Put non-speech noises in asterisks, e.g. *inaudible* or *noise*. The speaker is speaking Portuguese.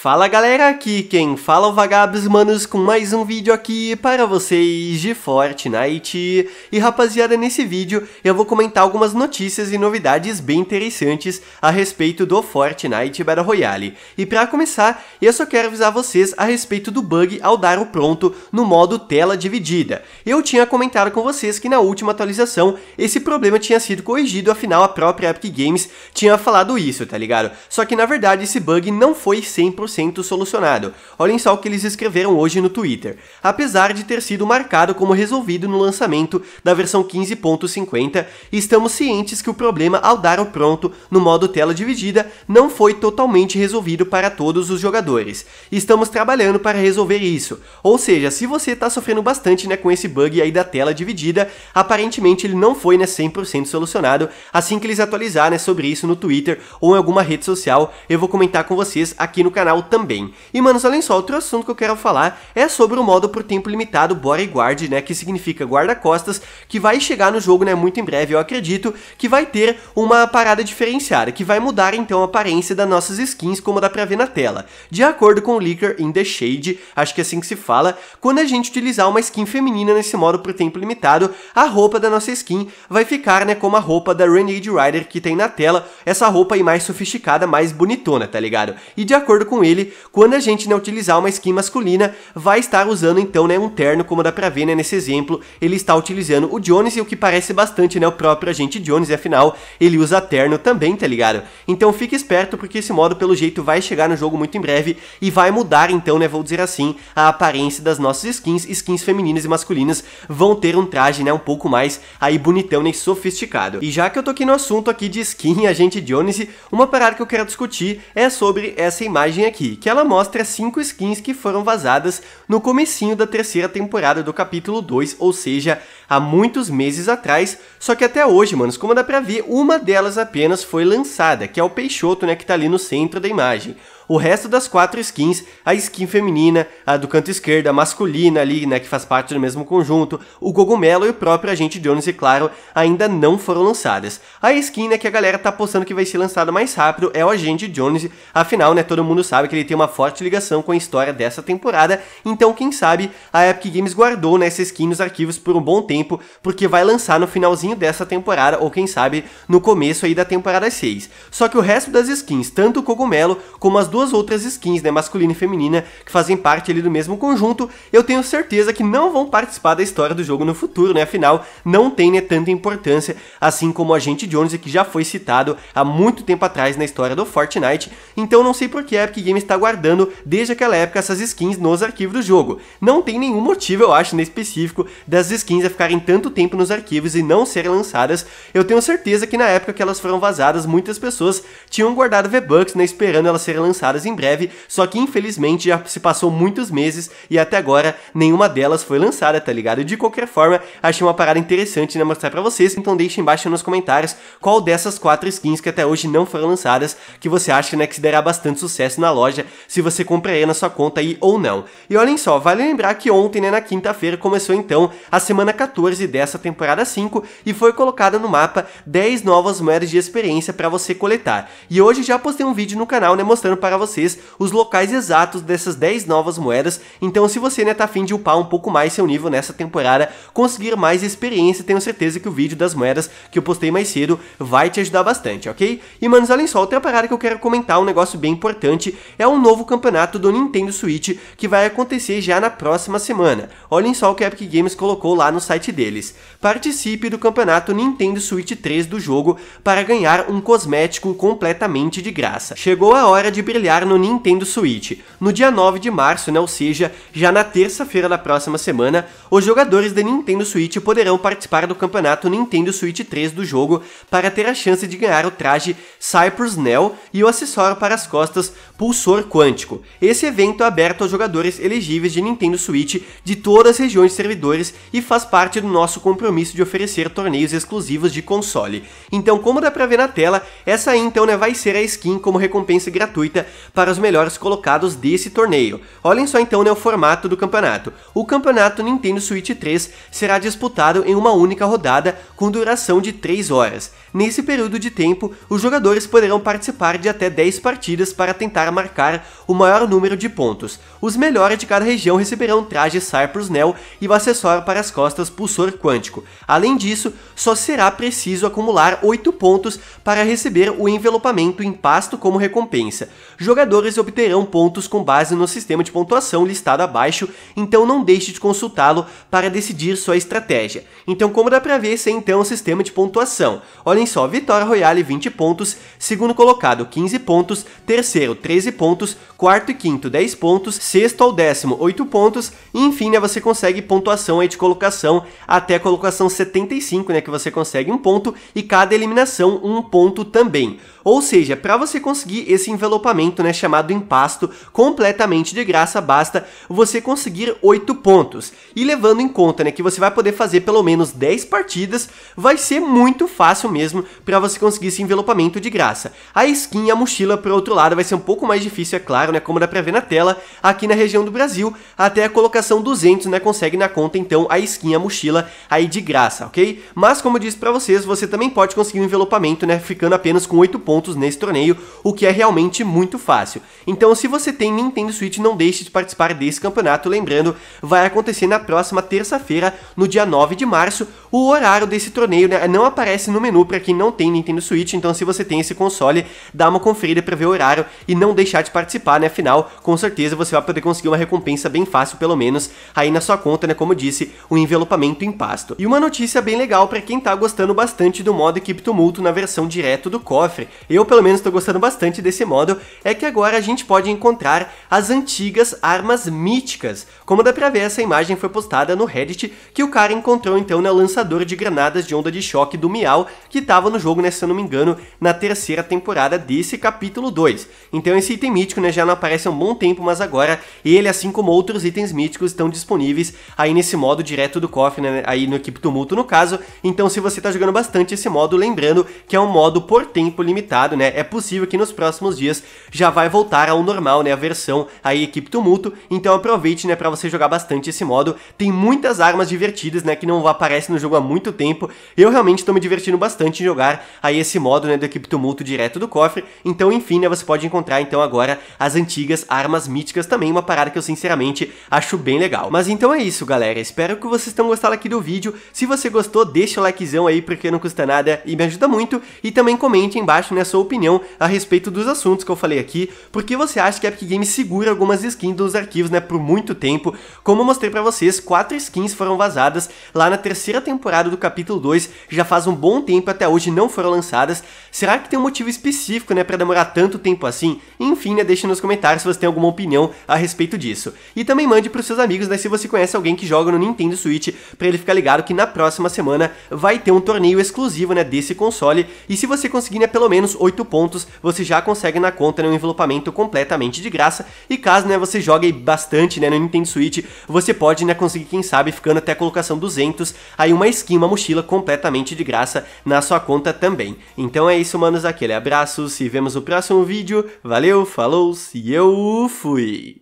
Fala galera, aqui quem fala é o Vagabos Manos com mais um vídeo aqui para vocês de Fortnite. E rapaziada, nesse vídeo eu vou comentar algumas notícias e novidades bem interessantes a respeito do Fortnite Battle Royale. E para começar, eu só quero avisar vocês a respeito do bug ao dar o pronto no modo tela dividida. Eu tinha comentado com vocês que na última atualização esse problema tinha sido corrigido, afinal a própria Epic Games tinha falado isso, tá ligado? Só que na verdade esse bug não foi 100% 100% solucionado. Olhem só o que eles escreveram hoje no Twitter. Apesar de ter sido marcado como resolvido no lançamento da versão 15.50, estamos cientes que o problema ao dar o pronto no modo tela dividida não foi totalmente resolvido para todos os jogadores. Estamos trabalhando para resolver isso. Ou seja, se você está sofrendo bastante né, com esse bug aí da tela dividida, aparentemente ele não foi né, 100% solucionado. Assim que eles atualizarem né, sobre isso no Twitter ou em alguma rede social, eu vou comentar com vocês aqui no canal geral também. E, manos, além só, outro assunto que eu quero falar é sobre o modo por tempo limitado Bodyguard, né, que significa guarda-costas, que vai chegar no jogo, né, muito em breve, eu acredito, que vai ter uma parada diferenciada, que vai mudar, então, a aparência das nossas skins, como dá pra ver na tela. De acordo com o Licker in the Shade, acho que é assim que se fala, quando a gente utilizar uma skin feminina nesse modo por tempo limitado, a roupa da nossa skin vai ficar, né, como a roupa da Renegade Rider que tem na tela, essa roupa aí mais sofisticada, mais bonitona, tá ligado? E de acordo com ele, ele, quando a gente não né, utilizar uma skin masculina, vai estar usando então né, um terno, como dá pra ver né, nesse exemplo, ele está utilizando o Jones, e o que parece bastante né, o próprio agente Jones, e afinal ele usa terno também, tá ligado? Então fique esperto, porque esse modo pelo jeito vai chegar no jogo muito em breve, e vai mudar então, né, vou dizer assim, a aparência das nossas skins, skins femininas e masculinas vão ter um traje né, um pouco mais aí bonitão e né, sofisticado. E já que eu tô aqui no assunto aqui de skin e *laughs* agente Jones, uma parada que eu quero discutir é sobre essa imagem aqui, aqui, que ela mostra cinco skins que foram vazadas no comecinho da terceira temporada do capítulo 2, ou seja, há muitos meses atrás, só que até hoje, manos, como dá pra ver, uma delas apenas foi lançada, que é o Peixoto, né, que tá ali no centro da imagem o resto das quatro skins, a skin feminina, a do canto esquerdo, a masculina ali, né, que faz parte do mesmo conjunto, o Cogumelo e o próprio Agente Jones, e claro, ainda não foram lançadas. A skin, né, que a galera tá postando que vai ser lançada mais rápido é o Agente Jones, afinal, né, todo mundo sabe que ele tem uma forte ligação com a história dessa temporada, então quem sabe a Epic Games guardou, né, essa skin nos arquivos por um bom tempo, porque vai lançar no finalzinho dessa temporada, ou quem sabe no começo aí da temporada 6. Só que o resto das skins, tanto o Cogumelo como as duas duas outras skins, né, masculina e feminina, que fazem parte ali do mesmo conjunto, eu tenho certeza que não vão participar da história do jogo no futuro, né, afinal, não tem, né, tanta importância, assim como o Agente Jones, que já foi citado há muito tempo atrás na história do Fortnite, então não sei por que a Epic Games está guardando, desde aquela época, essas skins nos arquivos do jogo. Não tem nenhum motivo, eu acho, né, específico, das skins a ficarem tanto tempo nos arquivos e não serem lançadas, eu tenho certeza que na época que elas foram vazadas, muitas pessoas tinham guardado V-Bucks, né, esperando elas serem lançadas lançadas em breve, só que infelizmente já se passou muitos meses e até agora nenhuma delas foi lançada, tá ligado? De qualquer forma, achei uma parada interessante né, mostrar para vocês, então deixa embaixo nos comentários qual dessas quatro skins que até hoje não foram lançadas que você acha né, que se dará bastante sucesso na loja, se você compraria na sua conta aí ou não. E olhem só, vale lembrar que ontem, né, na quinta-feira, começou então a semana 14 dessa temporada 5 e foi colocada no mapa 10 novas moedas de experiência para você coletar. E hoje já postei um vídeo no canal, né, mostrando para vocês os locais exatos dessas 10 novas moedas, então se você né, tá afim de upar um pouco mais seu nível nessa temporada, conseguir mais experiência, tenho certeza que o vídeo das moedas que eu postei mais cedo vai te ajudar bastante, ok? E manos, olhem só, outra parada que eu quero comentar, um negócio bem importante, é um novo campeonato do Nintendo Switch que vai acontecer já na próxima semana. Olhem só o que a Epic Games colocou lá no site deles. Participe do campeonato Nintendo Switch 3 do jogo para ganhar um cosmético completamente de graça. Chegou a hora de brilhar no Nintendo Switch. No dia 9 de março, né, ou seja, já na terça-feira da próxima semana, os jogadores da Nintendo Switch poderão participar do campeonato Nintendo Switch 3 do jogo para ter a chance de ganhar o traje Cypress Nell e o acessório para as costas Pulsor Quântico. Esse evento é aberto aos jogadores elegíveis de Nintendo Switch de todas as regiões de servidores e faz parte do nosso compromisso de oferecer torneios exclusivos de console. Então, como dá pra ver na tela, essa aí então né, vai ser a skin como recompensa gratuita para os melhores colocados desse torneio. Olhem só então né, o formato do campeonato. O campeonato Nintendo Switch 3 será disputado em uma única rodada com duração de 3 horas. Nesse período de tempo, os jogadores poderão participar de até 10 partidas para tentar marcar o maior número de pontos. Os melhores de cada região receberão traje Cyprus Nel e o acessório para as costas Pulsor Quântico. Além disso, só será preciso acumular 8 pontos para receber o envelopamento em pasto como recompensa jogadores obterão pontos com base no sistema de pontuação listado abaixo, então não deixe de consultá-lo para decidir sua estratégia. Então como dá para ver, esse é então o sistema de pontuação. Olhem só, Vitória Royale 20 pontos, segundo colocado 15 pontos, terceiro 13 pontos, quarto e quinto 10 pontos, sexto ao décimo 8 pontos, e enfim, né, você consegue pontuação aí de colocação até a colocação 75, né, que você consegue um ponto, e cada eliminação um ponto também. Ou seja, para você conseguir esse envelopamento treinamento, né, chamado Impasto, completamente de graça, basta você conseguir 8 pontos. E levando em conta, né, que você vai poder fazer pelo menos 10 partidas, vai ser muito fácil mesmo para você conseguir esse envelopamento de graça. A skin e a mochila, por outro lado, vai ser um pouco mais difícil, é claro, né, como dá para ver na tela, aqui na região do Brasil, até a colocação 200, né, consegue na conta então a skin e a mochila aí de graça, ok? Mas como eu disse para vocês, você também pode conseguir um envelopamento, né, ficando apenas com 8 pontos nesse torneio, o que é realmente muito muito fácil. Então, se você tem Nintendo Switch, não deixe de participar desse campeonato. Lembrando, vai acontecer na próxima terça-feira, no dia 9 de março. O horário desse torneio né, não aparece no menu para quem não tem Nintendo Switch, então se você tem esse console, dá uma conferida para ver o horário e não deixar de participar, né? Afinal, com certeza você vai poder conseguir uma recompensa bem fácil, pelo menos, aí na sua conta, né? Como disse, um envelopamento em pasto. E uma notícia bem legal para quem tá gostando bastante do modo Equipe Tumulto na versão direto do cofre. Eu, pelo menos, tô gostando bastante desse modo é que agora a gente pode encontrar as antigas armas míticas, como dá pra ver essa imagem foi postada no Reddit, que o cara encontrou então no lançador de granadas de onda de choque do Miau, que tava no jogo, né, se eu não me engano, na terceira temporada desse capítulo 2. Então esse item mítico, né, já não aparece há um bom tempo, mas agora ele, assim como outros itens míticos, estão disponíveis aí nesse modo direto do cofre, né, aí no Equipe Tumulto no caso, então se você tá jogando bastante esse modo, lembrando que é um modo por tempo limitado, né, é possível que nos próximos dias já vai voltar ao normal, né, a versão aí equipe tumulto, então aproveite, né, para você jogar bastante esse modo. Tem muitas armas divertidas, né, que não aparecem no jogo há muito tempo. Eu realmente estou me divertindo bastante em jogar aí esse modo, né, do equipe tumulto direto do cofre. Então, enfim, né, você pode encontrar então agora as antigas armas míticas também, uma parada que eu sinceramente acho bem legal. Mas então é isso, galera. Espero que vocês tenham gostado aqui do vídeo. Se você gostou, deixa o likezão aí porque não custa nada e me ajuda muito e também comente embaixo né, a sua opinião a respeito dos assuntos que eu falei aqui aqui porque você acha que a Epic Games segura algumas skins dos arquivos, né, por muito tempo. Como eu mostrei para vocês, quatro skins foram vazadas lá na terceira temporada do capítulo 2, já faz um bom tempo até hoje não foram lançadas. Será que tem um motivo específico, né, para demorar tanto tempo assim? Enfim, né, deixe nos comentários se você tem alguma opinião a respeito disso. E também mande pros seus amigos, né, se você conhece alguém que joga no Nintendo Switch, para ele ficar ligado que na próxima semana vai ter um torneio exclusivo, né, desse console, e se você conseguir, né, pelo menos 8 pontos, você já consegue na conta, né, um envelopamento completamente de graça. E caso né, você jogue bastante né, no Nintendo Switch, você pode né, conseguir, quem sabe, ficando até a colocação 200, aí uma skin, uma mochila completamente de graça na sua conta também. Então é isso, manos. Aquele abraço, se vemos no próximo vídeo. Valeu, falou, se eu fui!